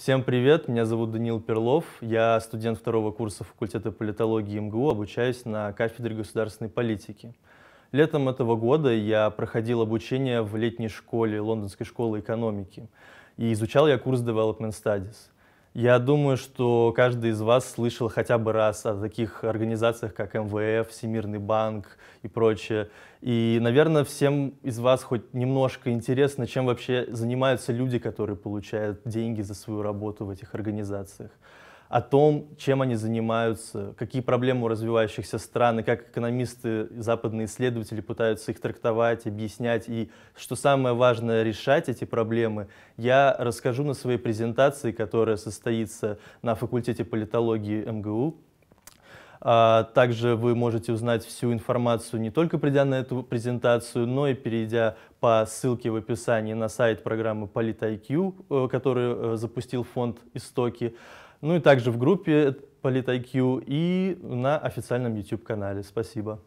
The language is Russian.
Всем привет, меня зовут Данил Перлов, я студент второго курса факультета политологии МГУ, обучаюсь на кафедре государственной политики. Летом этого года я проходил обучение в летней школе Лондонской школы экономики, и изучал я курс Development Studies – я думаю, что каждый из вас слышал хотя бы раз о таких организациях, как МВФ, Всемирный банк и прочее. И, наверное, всем из вас хоть немножко интересно, чем вообще занимаются люди, которые получают деньги за свою работу в этих организациях о том, чем они занимаются, какие проблемы у развивающихся стран, и как экономисты, западные исследователи пытаются их трактовать, объяснять, и, что самое важное, решать эти проблемы, я расскажу на своей презентации, которая состоится на факультете политологии МГУ а, также вы можете узнать всю информацию не только придя на эту презентацию, но и перейдя по ссылке в описании на сайт программы PolitIQ, э, который э, запустил фонд «Истоки», ну и также в группе PolitIQ и на официальном YouTube-канале. Спасибо.